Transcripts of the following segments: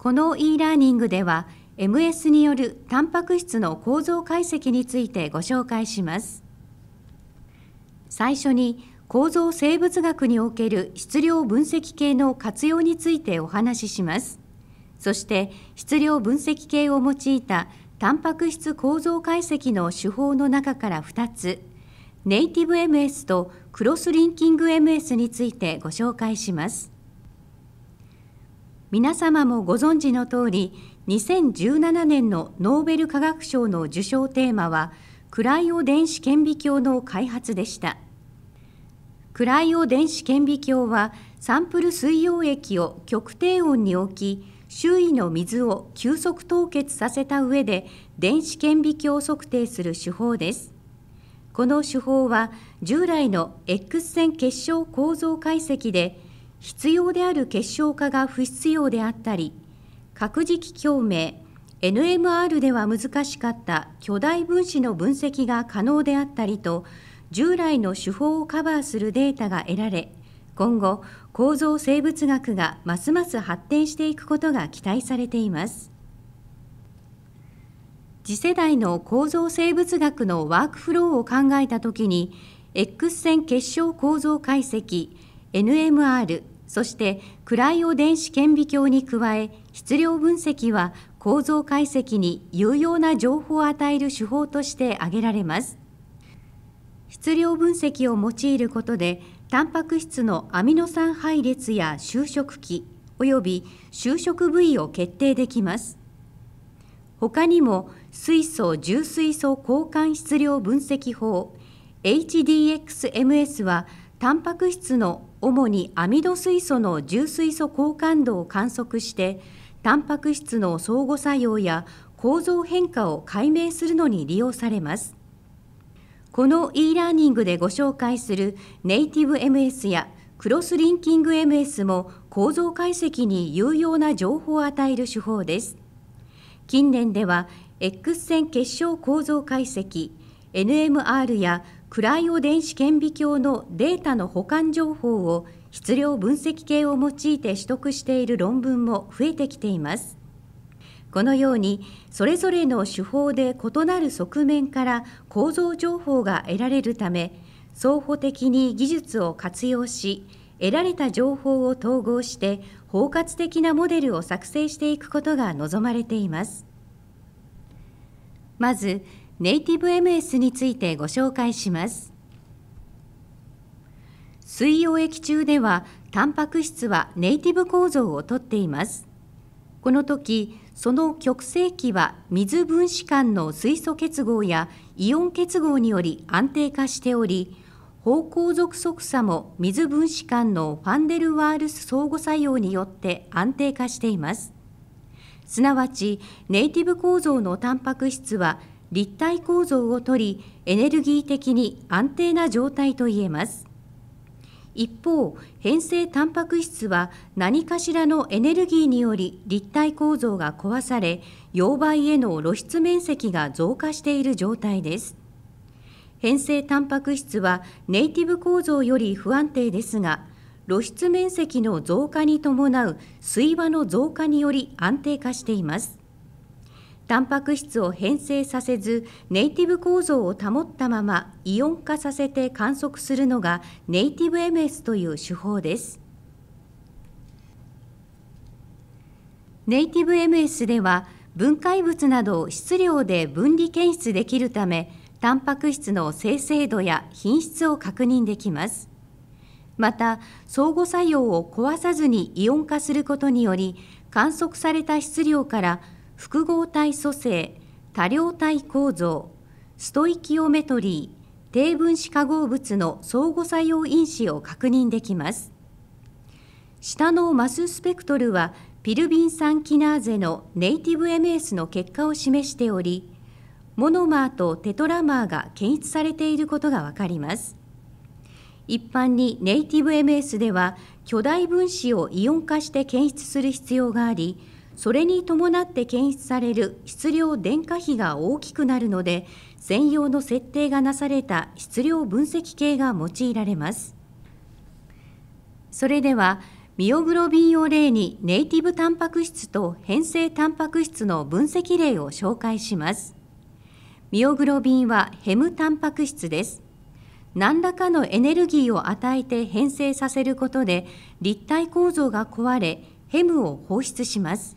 この e ラーニングでは MS によるタンパク質の構造解析についてご紹介します最初に構造生物学における質量分析系の活用についてお話ししますそして質量分析系を用いたタンパク質構造解析の手法の中から2つネイティブ MS とクロスリンキング MS についてご紹介します。皆様もご存知の通り2017年のノーベル化学賞の受賞テーマはクライオ電子顕微鏡の開発でしたクライオ電子顕微鏡はサンプル水溶液を極低温に置き周囲の水を急速凍結させた上で電子顕微鏡測定する手法ですこの手法は従来の X 線結晶構造解析で必要である結晶化が不必要であったり核磁気共鳴 NMR では難しかった巨大分子の分析が可能であったりと従来の手法をカバーするデータが得られ今後構造生物学がますます発展していくことが期待されています次世代の構造生物学のワークフローを考えた時に X 線結晶構造解析 NMR そしてクライオ電子顕微鏡に加え質量分析は構造解析に有用な情報を与える手法として挙げられます質量分析を用いることでタンパク質のアミノ酸配列や就職期及び就職部位を決定できます他にも水素重水素交換質量分析法 HDXMS はタンパク質の主にアミド水素の重水素交換度を観測してタンパク質の相互作用や構造変化を解明するのに利用されますこの e ラーニングでご紹介するネイティブ MS やクロスリンキング MS も構造解析に有用な情報を与える手法です近年では X 線結晶構造解析 NMR やクライオ電子顕微鏡のデータの保管情報を質量分析系を用いて取得している論文も増えてきていますこのようにそれぞれの手法で異なる側面から構造情報が得られるため双方的に技術を活用し得られた情報を統合して包括的なモデルを作成していくことが望まれていますまずネイティブ MS についてご紹介します水溶液中ではタンパク質はネイティブ構造をとっていますこの時その極性期は水分子間の水素結合やイオン結合により安定化しており方向属速差も水分子間のファンデルワールス相互作用によって安定化していますすなわちネイティブ構造のタンパク質は立体構造をとりエネルギー的に安定な状態といえます一方変性タンパク質は何かしらのエネルギーにより立体構造が壊され溶媒への露出面積が増加している状態です変性タンパク質はネイティブ構造より不安定ですが露出面積の増加に伴う水和の増加により安定化していますタンパク質を変性させずネイティブ構造を保ったままイオン化させて観測するのがネイティブ MS という手法ですネイティブ MS では分解物などを質量で分離検出できるためタンパク質の生成度や品質を確認できますまた相互作用を壊さずにイオン化することにより観測された質量から複合体組成多量体構造ストイキオメトリー低分子化合物の相互作用因子を確認できます下のマススペクトルはピルビン酸キナーゼのネイティブ MS の結果を示しておりモノマーとテトラマーが検出されていることが分かります一般にネイティブ MS では巨大分子をイオン化して検出する必要がありそれに伴って検出される質量電化比が大きくなるので専用の設定がなされた質量分析計が用いられますそれではミオグロビンを例にネイティブタンパク質と変性タンパク質の分析例を紹介しますミオグロビンはヘムタンパク質です何らかのエネルギーを与えて変性させることで立体構造が壊れヘムを放出します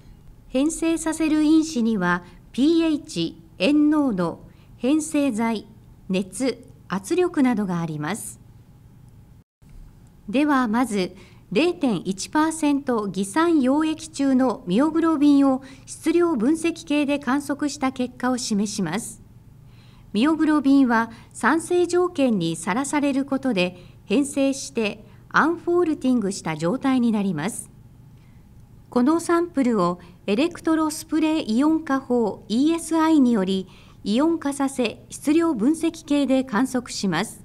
変性させる因子には pH、塩濃度、変性剤、熱、圧力などがあります。ではまず0.1%偽酸溶液中のミオグロビンを質量分析系で観測した結果を示します。ミオグロビンは酸性条件にさらされることで変性してアンフォールティングした状態になります。このサンプルをエレクトロスプレーイオン化法 ESI によりイオン化させ質量分析系で観測します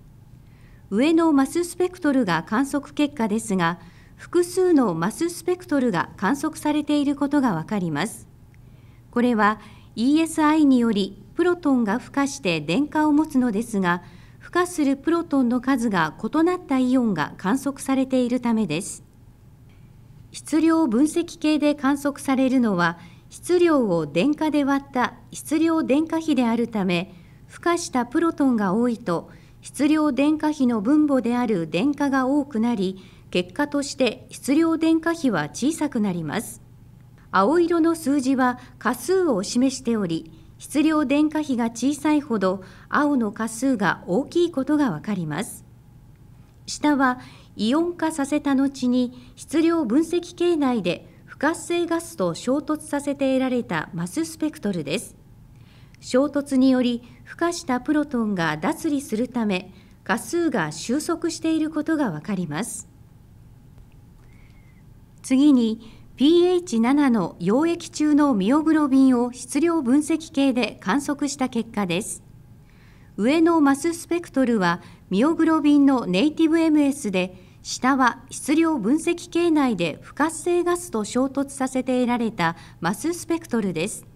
上のマススペクトルが観測結果ですが複数のマススペクトルが観測されていることがわかりますこれは ESI によりプロトンが孵化して電荷を持つのですが孵化するプロトンの数が異なったイオンが観測されているためです質量分析系で観測されるのは質量を電荷で割った質量電荷比であるため付加したプロトンが多いと質量電荷比の分母である電荷が多くなり結果として質量電荷比は小さくなります青色の数字は過数を示しており質量電荷比が小さいほど青の過数が大きいことがわかります下はイオン化させた後に質量分析系内で不活性ガスと衝突させて得られたマススペクトルです衝突により孵化したプロトンが脱離するため価数が収束していることがわかります次に pH7 の溶液中のミオグロビンを質量分析系で観測した結果です上のマススペクトルはミオグロビンのネイティブ MS で下は質量分析系内で不活性ガスと衝突させて得られたマススペクトルです。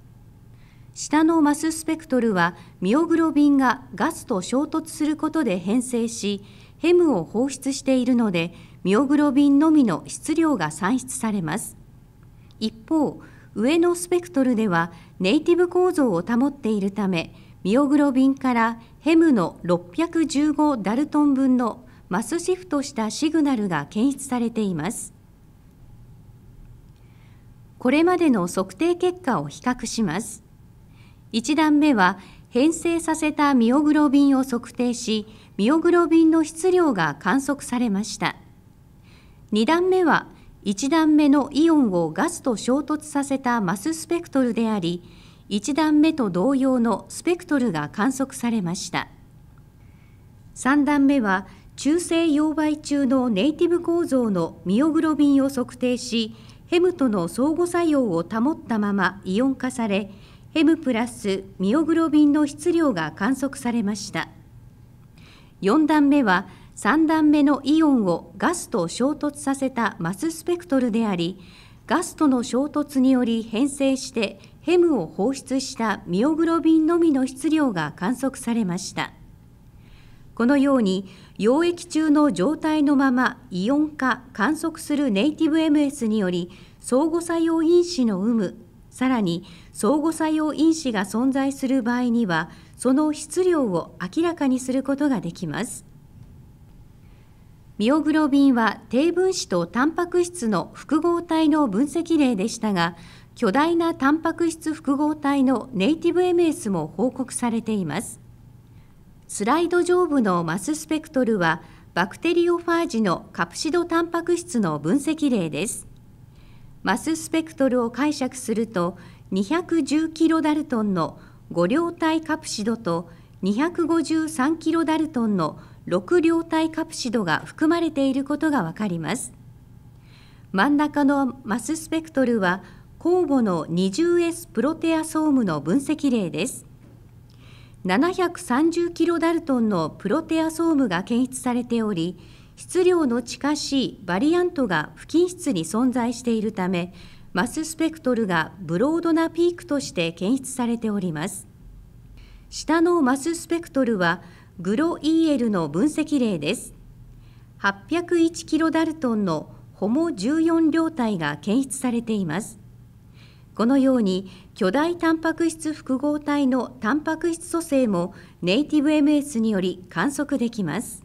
下のマススペクトルはミオグロビンがガスと衝突することで変性しヘムを放出しているのでミオグロビンのみの質量が算出されます。一方上のスペクトルではネイティブ構造を保っているためミオグロビンからヘムの615ダルトン分のマスシフトしたシグナルが検出されています。これまでの測定結果を比較します。1段目は変性させたミオグロビンを測定し、ミオグロビンの質量が観測されました。2段目は1段目のイオンをガスと衝突させたマススペクトルであり、1段目と同様のスペクトルが観測されました。3段目は中性溶媒中のネイティブ構造のミオグロビンを測定しヘムとの相互作用を保ったままイオン化されヘムプラスミオグロビンの質量が観測されました4段目は3段目のイオンをガスと衝突させたマススペクトルでありガスとの衝突により変性してヘムを放出したミオグロビンのみの質量が観測されました。このように溶液中の状態のままイオン化観測するネイティブ MS により相互作用因子の有無さらに相互作用因子が存在する場合にはその質量を明らかにすることができますミオグロビンは低分子とタンパク質の複合体の分析例でしたが巨大なタンパク質複合体のネイティブ MS も報告されていますスライド上部のマススペクトルはバクテリオファージのカプシドタンパク質の分析例です。マススペクトルを解釈すると210キロダルトンの5両体カプシドと253キロダルトンの6両体カプシドが含まれていることがわかります。真ん中のマススペクトルは酵母の 20S プロテアソームの分析例です。730キロダルトンのプロテアソームが検出されており質量の近しいバリアントが不均質に存在しているためマススペクトルがブロードなピークとして検出されております下のマススペクトルはグロ EL の分析例です801キロダルトンのホモ14両体が検出されていますこのように巨大タンパク質複合体のタンパク質組成もネイティブ MS により観測できます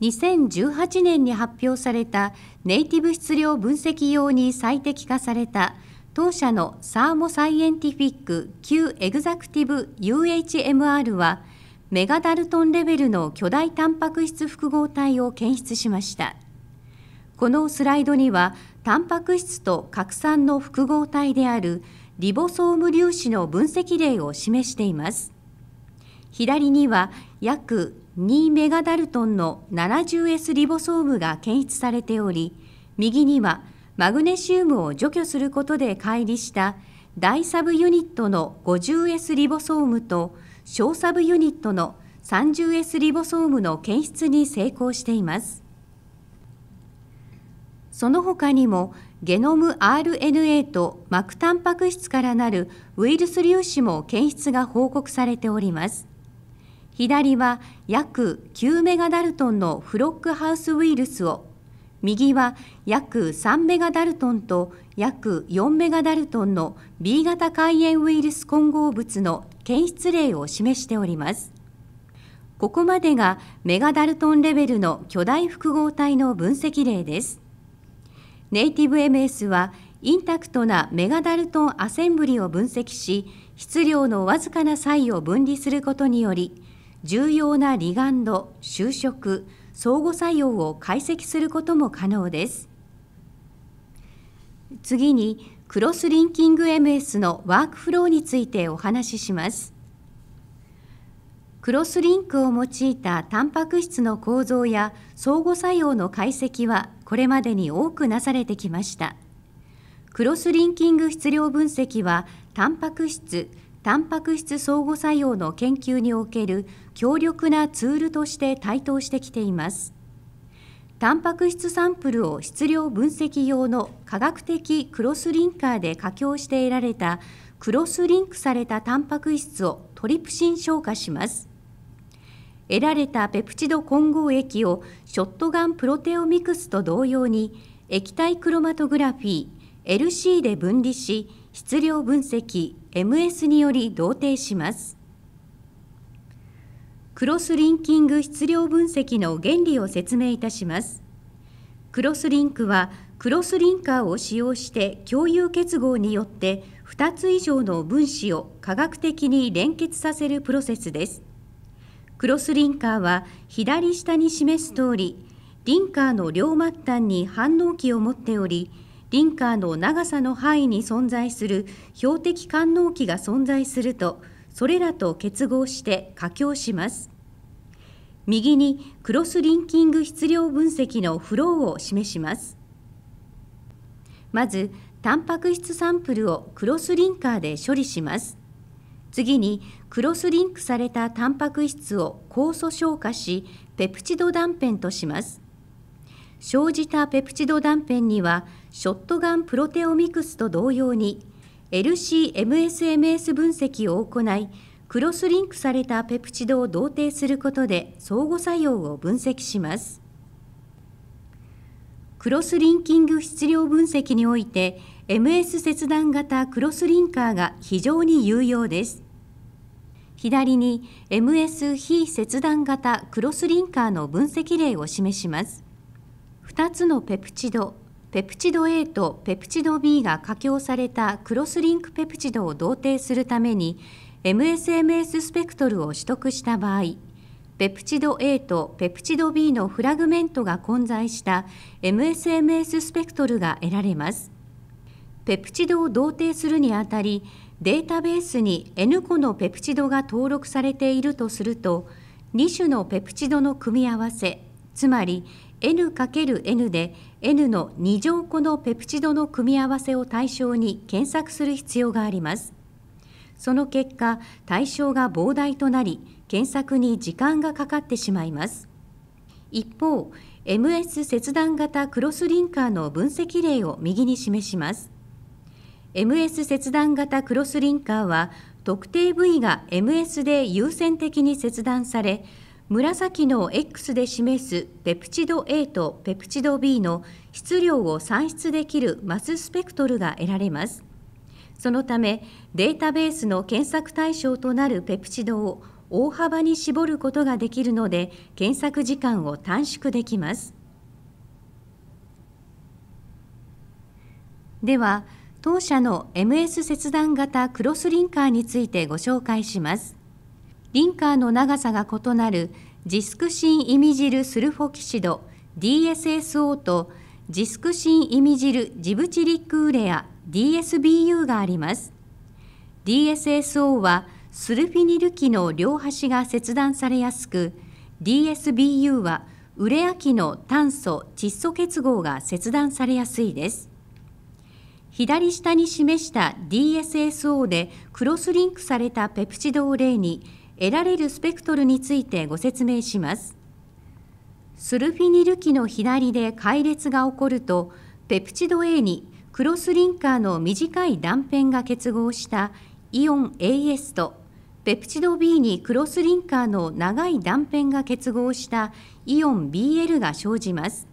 2018年に発表されたネイティブ質量分析用に最適化された当社のサーモサイエンティフィック Q エグザクティブ UHMR はメガダルトンレベルの巨大タンパク質複合体を検出しましたこのスライドにはタンパク質と核酸の複合体であるリボソーム粒子の分析例を示しています。左には約2メガダルトンの 70S リボソームが検出されており、右にはマグネシウムを除去することで乖離した大サブユニットの 50S リボソームと小サブユニットの 30S リボソームの検出に成功しています。その他にもゲノム RNA と膜タンパク質からなるウイルス粒子も検出が報告されております左は約9メガダルトンのフロックハウスウイルスを右は約3メガダルトンと約4メガダルトンの B 型肝炎ウイルス混合物の検出例を示しておりますここまでがメガダルトンレベルの巨大複合体の分析例ですネイティブ MS はインタクトなメガダルトンアセンブリを分析し質量のわずかな差異を分離することにより重要なリガンド就職相互作用を解析することも可能です次にクロスリンキング MS のワークフローについてお話ししますクロスリンクを用いたタンパク質の構造や相互作用の解析はこれまでに多くなされてきましたクロスリンキング質量分析はタンパク質タンパク質相互作用の研究における強力なツールとして台頭してきていますタンパク質サンプルを質量分析用の科学的クロスリンカーで加強して得られたクロスリンクされたタンパク質をトリプシン消化します得られたペプチド混合液をショットガンプロテオミクスと同様に液体クロマトグラフィー LC で分離し質量分析 MS により同定しますクロスリンキング質量分析の原理を説明いたしますクロスリンクはクロスリンカーを使用して共有結合によって2つ以上の分子を科学的に連結させるプロセスですクロスリンカーは左下に示す通り、リンカーの両末端に反応器を持っており、リンカーの長さの範囲に存在する標的官能器が存在すると、それらと結合して佳境します。右にクロスリンキング質量分析のフローを示します。まず、タンパク質サンプルをクロスリンカーで処理します。次にクロスリンクされたタンパク質を酵素消化しペプチド断片とします生じたペプチド断片にはショットガンプロテオミクスと同様に LC-MSMS 分析を行いクロスリンクされたペプチドを同定することで相互作用を分析しますクロスリンキング質量分析において MS 切断型クロスリンカーが非常に有用です左に MS 非切断型クロスリンカーの分析例を示します。2つのペプチド、ペプチド A とペプチド B が加強されたクロスリンクペプチドを同定するために MSMS スペクトルを取得した場合、ペプチド A とペプチド B のフラグメントが混在した MSMS スペクトルが得られます。ペプチドを同定するにあたり、データベースに N 個のペプチドが登録されているとすると2種のペプチドの組み合わせつまり N×N で N の2乗個のペプチドの組み合わせを対象に検索する必要があります。その結果、対象が膨大となり、検索に時間がかかってしまいます。一方、MS 切断型クロスリンカーの分析例を右に示します。MS 切断型クロスリンカーは特定部位が MS で優先的に切断され紫の X で示すペプチド A とペプチド B の質量を算出できるマススペクトルが得られますそのためデータベースの検索対象となるペプチドを大幅に絞ることができるので検索時間を短縮できますでは当社の MS 切断型クロスリンカーについてご紹介します。リンカーの長さが異なるジスクシンイミジルスルフォキシド DSSO とジスクシンイミジルジブチリックウレア DSBU があります。DSSO はスルフィニル基の両端が切断されやすく DSBU はウレア基の炭素窒素結合が切断されやすいです。左下に示した DSSO でクロスリンクされたペプチドを例に得られるスペクトルについてご説明します。スルフィニル基の左で解列が起こるとペプチド A にクロスリンカーの短い断片が結合したイオン AS とペプチド B にクロスリンカーの長い断片が結合したイオン BL が生じます。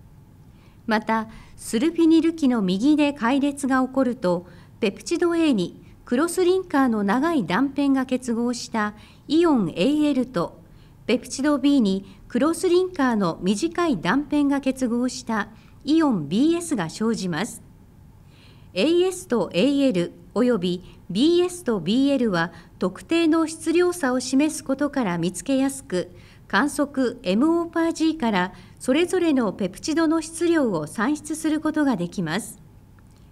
またスルフィニル基の右で解裂が起こるとペプチド A にクロスリンカーの長い断片が結合したイオン AL とペプチド B にクロスリンカーの短い断片が結合したイオン BS が生じます。AS と AL および BS と BL は特定の質量差を示すことから見つけやすく観測 MOPAG からそれぞれのペプチドの質量を算出することができます。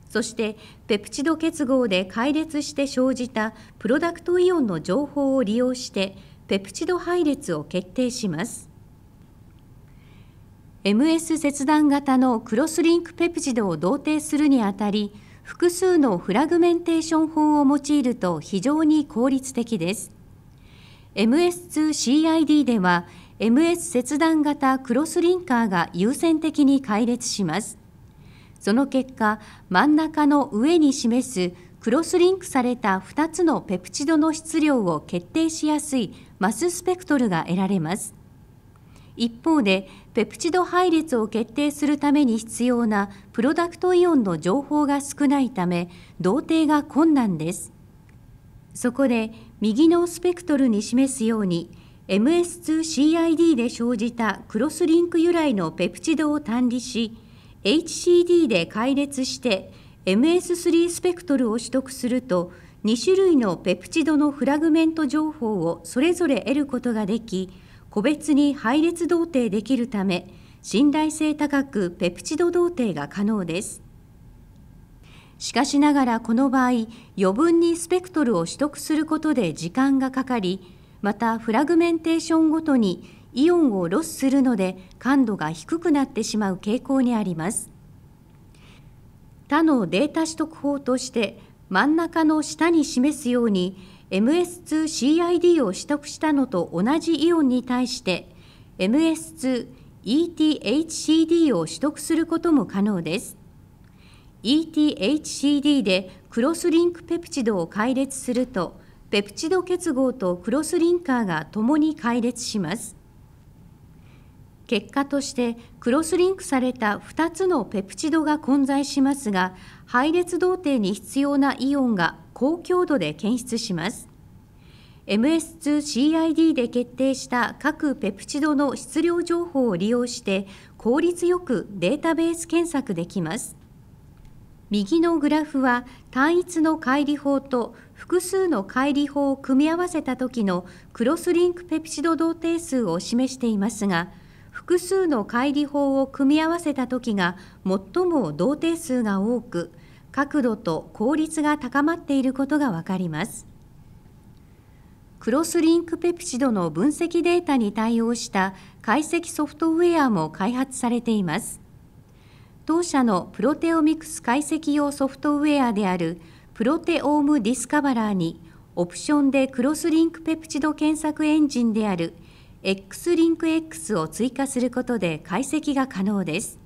そしてペプチド結合で解列して生じたプロダクトイオンの情報を利用してペプチド配列を決定します。MS 切断型のクロスリンクペプチドを同定するにあたり複数のフラグメンテーション法を用いると非常に効率的です。MS2CID では MS 切断型クロスリンカーが優先的に開列しますその結果真ん中の上に示すクロスリンクされた2つのペプチドの質量を決定しやすいマススペクトルが得られます一方でペプチド配列を決定するために必要なプロダクトイオンの情報が少ないため同定が困難ですそこで右のスペクトルに示すように MS2CID で生じたクロスリンク由来のペプチドを単離し HCD で解列して MS3 スペクトルを取得すると2種類のペプチドのフラグメント情報をそれぞれ得ることができ個別に配列同定できるため信頼性高くペプチド同定が可能です。しかしながらこの場合余分にスペクトルを取得することで時間がかかりまたフラグメンテーションごとにイオンをロスするので感度が低くなってしまう傾向にあります他のデータ取得法として真ん中の下に示すように MS2CID を取得したのと同じイオンに対して MS2ETHCD を取得することも可能です ETHCD でクロスリンクペプチドを解列するとペプチド結合とクロスリンカーがともに解列します結果としてクロスリンクされた2つのペプチドが混在しますが配列同定に必要なイオンが高強度で検出します MS2CID で決定した各ペプチドの質量情報を利用して効率よくデータベース検索できます右のグラフは単一の乖離法と複数の乖離法を組み合わせた時のクロスリンクペプチド同定数を示していますが複数の乖離法を組み合わせた時が最も同定数が多く角度と効率が高まっていることがわかります。クロスリンクペプチドの分析データに対応した解析ソフトウェアも開発されています。当社のプロテオミクス解析用ソフトウェアであるプロテオームディスカバラーにオプションでクロスリンクペプチド検索エンジンである X リンク X を追加することで解析が可能です。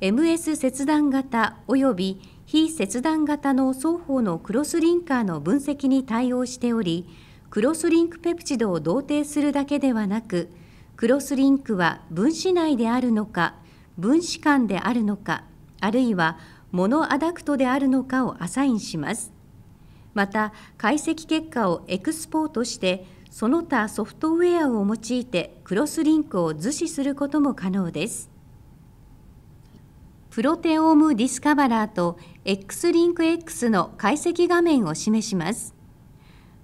MS 切断型及び非切断型の双方のクロスリンカーの分析に対応しており、クロスリンクペプチドを同定するだけではなく、クロスリンクは分子内であるのか、分子間であるのかあるいはモノアダクトであるのかをアサインしますまた解析結果をエクスポートしてその他ソフトウェアを用いてクロスリンクを図示することも可能ですプロテオームディスカバラーと X リンク X の解析画面を示します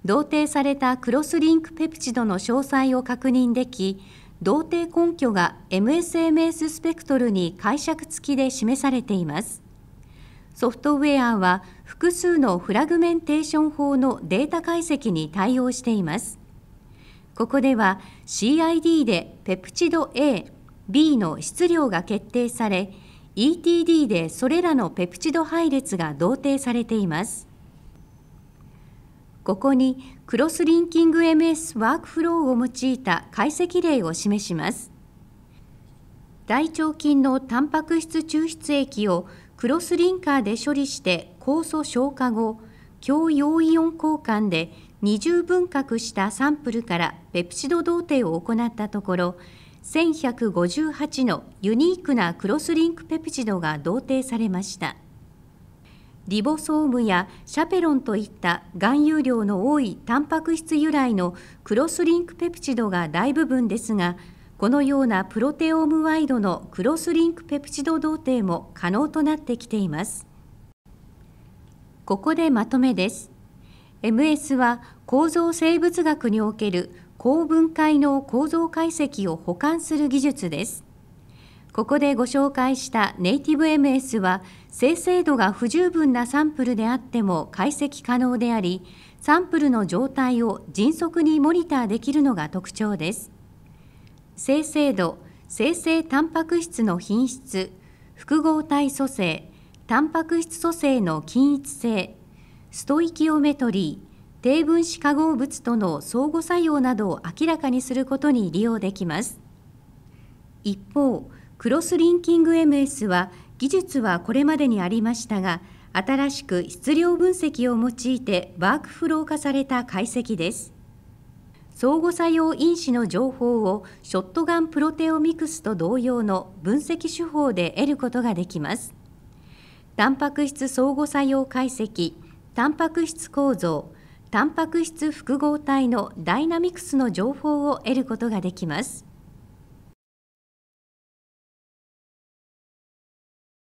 同定されたクロスリンクペプチドの詳細を確認でき同定根拠が MSMS スペクトルに解釈付きで示されています。ソフトウェアは複数のフラグメンテーション法のデータ解析に対応しています。ここでは CID でペプチド A、B の質量が決定され、ETD でそれらのペプチド配列が同定されています。ここにクロスリンキング MS ワークフローを用いた解析例を示します大腸菌のタンパク質抽出液をクロスリンカーで処理して酵素消化後強陽イオン交換で二重分割したサンプルからペプチド同定を行ったところ1158のユニークなクロスリンクペプチドが同定されました。リボソームやシャペロンといった含有量の多いタンパク質由来のクロスリンクペプチドが大部分ですがこのようなプロテオームワイドのクロスリンクペプチド同定も可能となってきていますここでまとめです MS は構造生物学における高分解の構造解析を補完する技術ですここでご紹介したネイティブ MS は生成度が不十分なサンプルであっても解析可能でありサンプルの状態を迅速にモニターできるのが特徴です生成度生成タンパク質の品質複合体組成タンパク質組成の均一性ストイキオメトリー低分子化合物との相互作用などを明らかにすることに利用できます一方クロスリンキング MS は技術はこれまでにありましたが新しく質量分析を用いてワークフロー化された解析です相互作用因子の情報をショットガンプロテオミクスと同様の分析手法で得ることができますタンパク質相互作用解析タンパク質構造タンパク質複合体のダイナミクスの情報を得ることができます